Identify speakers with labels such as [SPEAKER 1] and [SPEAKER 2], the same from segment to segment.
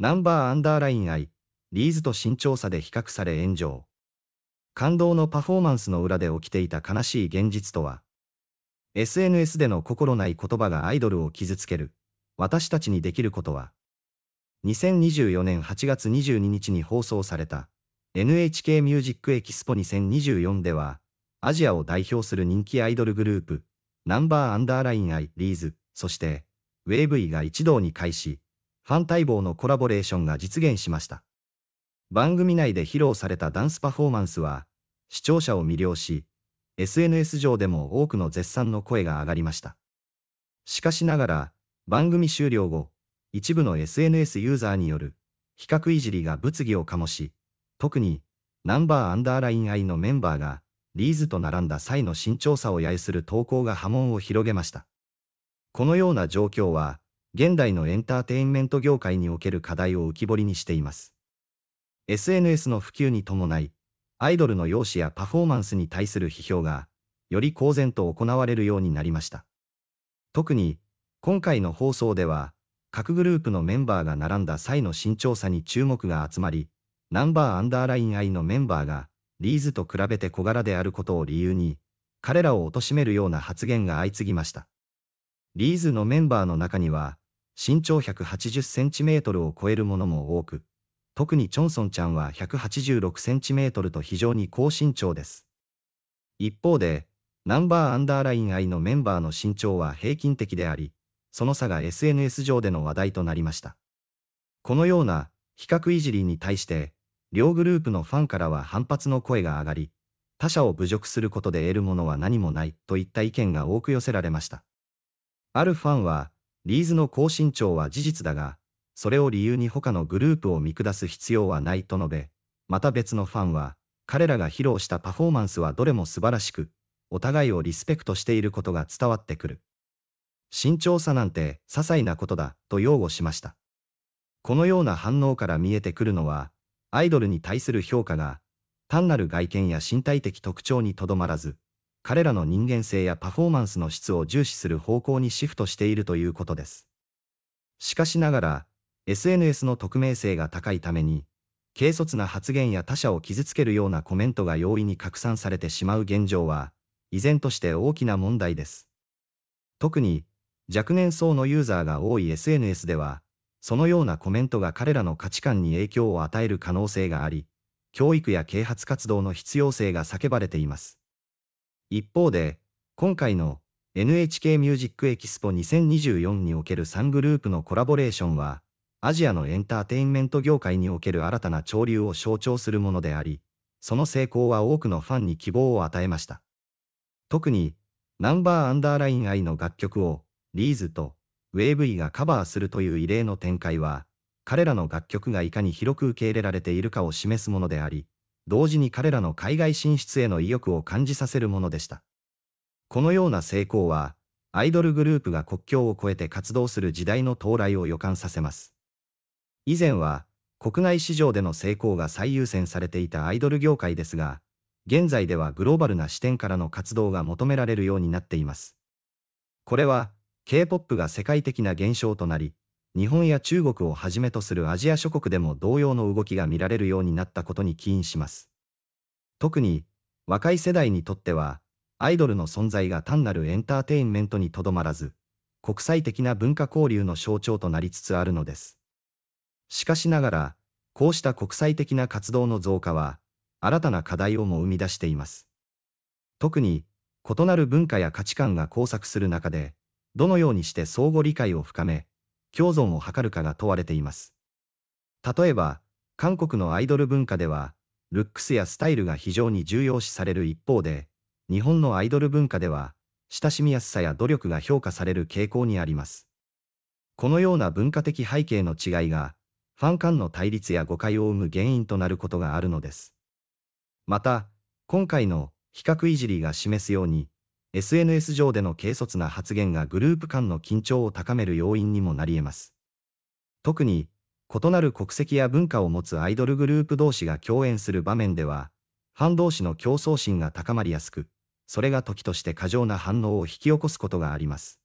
[SPEAKER 1] ナンバーアンダーライン I、リーズと新調査で比較され炎上。感動のパフォーマンスの裏で起きていた悲しい現実とは ?SNS での心ない言葉がアイドルを傷つける。私たちにできることは2024年8月22日に放送された NHK ミュージックエキスポ2024ではアジアを代表する人気アイドルグループナンバーアンダーライン I リーズそしてウェーブイが一堂に会しファン待望のコラボレーションが実現しました。番組内で披露されたダンスパフォーマンスは、視聴者を魅了し、SNS 上でも多くの絶賛の声が上がりました。しかしながら、番組終了後、一部の SNS ユーザーによる、比較いじりが物議を醸し、特に、ナンバーアンダーライン愛のメンバーが、リーズと並んだ際の慎重さを揶揄する投稿が波紋を広げました。このような状況は、現代のエンターテインメント業界における課題を浮き彫りにしています。SNS の普及に伴い、アイドルの容姿やパフォーマンスに対する批評が、より公然と行われるようになりました。特に、今回の放送では、各グループのメンバーが並んだ際の慎重さに注目が集まり、ナンバーアンダーラインイのメンバーが、リーズと比べて小柄であることを理由に、彼らを貶めるような発言が相次ぎました。リーズのメンバーの中には、身長180センチメートルを超えるものも多く、特にチョンソンちゃんは186センチメートルと非常に高身長です。一方で、ナンバーアンダーライン愛のメンバーの身長は平均的であり、その差が SNS 上での話題となりました。このような比較いじりに対して、両グループのファンからは反発の声が上がり、他者を侮辱することで得るものは何もないといった意見が多く寄せられました。あるファンは、リーズの高身長は事実だが、それを理由に他のグループを見下す必要はないと述べ、また別のファンは、彼らが披露したパフォーマンスはどれも素晴らしく、お互いをリスペクトしていることが伝わってくる。慎重さなんて些細なことだと擁護しました。このような反応から見えてくるのは、アイドルに対する評価が、単なる外見や身体的特徴にとどまらず、彼らの人間性やパフォーマンスの質を重視する方向にシフトしているということです。しかしながら、SNS の匿名性が高いために、軽率な発言や他者を傷つけるようなコメントが容易に拡散されてしまう現状は、依然として大きな問題です。特に、若年層のユーザーが多い SNS では、そのようなコメントが彼らの価値観に影響を与える可能性があり、教育や啓発活動の必要性が叫ばれています。一方で、今回の NHK ミュージックエキスポ2024における3グループのコラボレーションは、アジアのエンターテインメント業界における新たな潮流を象徴するものであり、その成功は多くのファンに希望を与えました。特に、ナンバーアンダーライン I の楽曲を、リーズとウェーブイがカバーするという異例の展開は、彼らの楽曲がいかに広く受け入れられているかを示すものであり、同時に彼らの海外進出への意欲を感じさせるものでした。このような成功は、アイドルグループが国境を越えて活動する時代の到来を予感させます。以前は、国内市場での成功が最優先されていたアイドル業界ですが、現在ではグローバルな視点からの活動が求められるようになっています。これは、K-POP が世界的な現象となり、日本や中国をはじめとするアジア諸国でも同様の動きが見られるようになったことに起因します。特に、若い世代にとっては、アイドルの存在が単なるエンターテインメントにとどまらず、国際的な文化交流の象徴となりつつあるのです。しかしながら、こうした国際的な活動の増加は、新たな課題をも生み出しています。特に、異なる文化や価値観が交錯する中で、どのようにして相互理解を深め、共存を図るかが問われています。例えば、韓国のアイドル文化では、ルックスやスタイルが非常に重要視される一方で、日本のアイドル文化では、親しみやすさや努力が評価される傾向にあります。このような文化的背景の違いが、ファン間の対立や誤解を生む原因となることがあるのです。また、今回の比較いじりが示すように、SNS 上での軽率な発言がグループ間の緊張を高める要因にもなり得ます。特に、異なる国籍や文化を持つアイドルグループ同士が共演する場面では、ファン同士の競争心が高まりやすく、それが時として過剰な反応を引き起こすことがあります。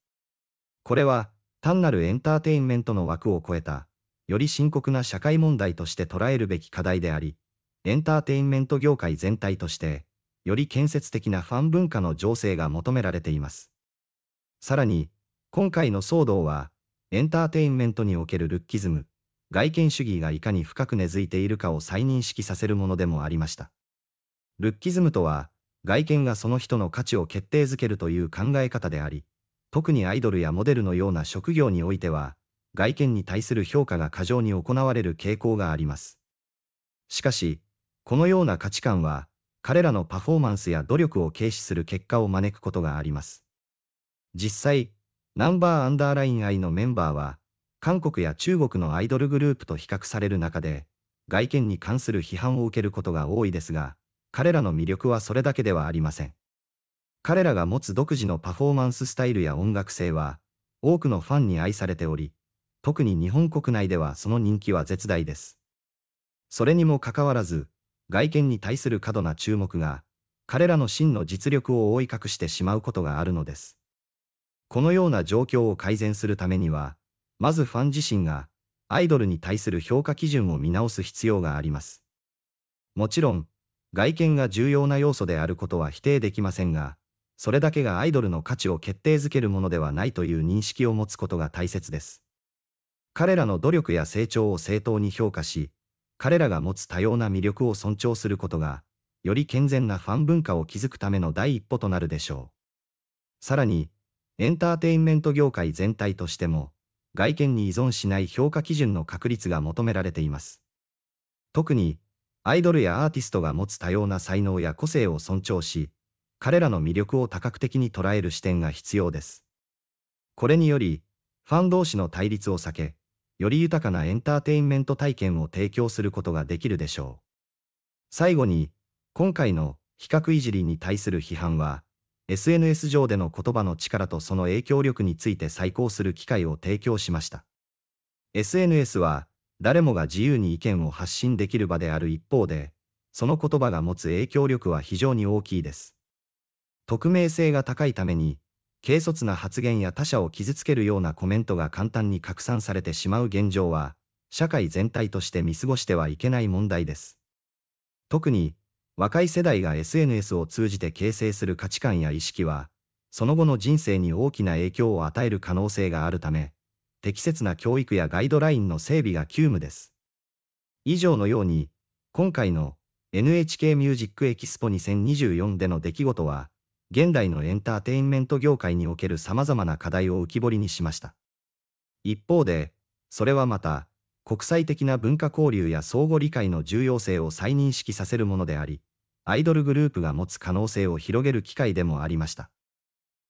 [SPEAKER 1] これは、単なるエンターテインメントの枠を超えた、より深刻な社会問題として捉えるべき課題であり、エンターテインメント業界全体として、より建設的なファン文化の醸成が求められています。さらに、今回の騒動は、エンターテインメントにおけるルッキズム、外見主義がいかに深く根付いているかを再認識させるものでもありました。ルッキズムとは、外見がその人の価値を決定づけるという考え方であり、特にアイドルやモデルのような職業においては、外見に対する評価が過剰に行われる傾向があります。しかし、このような価値観は、彼らのパフォーマンスや努力を軽視する結果を招くことがあります。実際、ナンバーアンダーライン I のメンバーは、韓国や中国のアイドルグループと比較される中で、外見に関する批判を受けることが多いですが、彼らの魅力はそれだけではありません。彼らが持つ独自のパフォーマンススタイルや音楽性は、多くのファンに愛されており、特に日本国内ではその人気は絶大です。それにもかかわらず、外見に対する過度な注目が、彼らの真の実力を覆い隠してしまうことがあるのです。このような状況を改善するためには、まずファン自身が、アイドルに対する評価基準を見直す必要があります。もちろん、外見が重要な要素であることは否定できませんが、それだけがアイドルの価値を決定づけるものではないという認識を持つことが大切です。彼らの努力や成長を正当に評価し、彼らが持つ多様な魅力を尊重することが、より健全なファン文化を築くための第一歩となるでしょう。さらに、エンターテインメント業界全体としても、外見に依存しない評価基準の確立が求められています。特に、アイドルやアーティストが持つ多様な才能や個性を尊重し、彼らの魅力を多角的に捉える視点が必要です。これにより、ファン同士の対立を避け、より豊かなエンターテインメント体験を提供することができるでしょう。最後に、今回の比較いじりに対する批判は、SNS 上での言葉の力とその影響力について再考する機会を提供しました。SNS は、誰もが自由に意見を発信できる場である一方で、その言葉が持つ影響力は非常に大きいです。匿名性が高いために、軽率な発言や他者を傷つけるようなコメントが簡単に拡散されてしまう現状は、社会全体として見過ごしてはいけない問題です。特に、若い世代が SNS を通じて形成する価値観や意識は、その後の人生に大きな影響を与える可能性があるため、適切な教育やガイドラインの整備が急務です。以上のように、今回の NHK ミュージックエキスポ2024での出来事は、現代のエンターテインメント業界における様々な課題を浮き彫りにしました。一方で、それはまた、国際的な文化交流や相互理解の重要性を再認識させるものであり、アイドルグループが持つ可能性を広げる機会でもありました。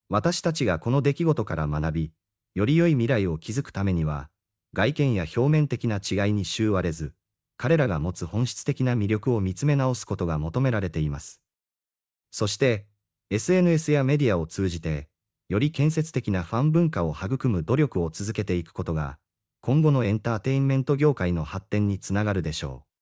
[SPEAKER 1] 私たちがこの出来事から学び、より良い未来を築くためには、外見や表面的な違いに周われず、彼らが持つ本質的な魅力を見つめ直すことが求められています。そして、SNS やメディアを通じて、より建設的なファン文化を育む努力を続けていくことが、今後のエンターテインメント業界の発展につながるでしょう。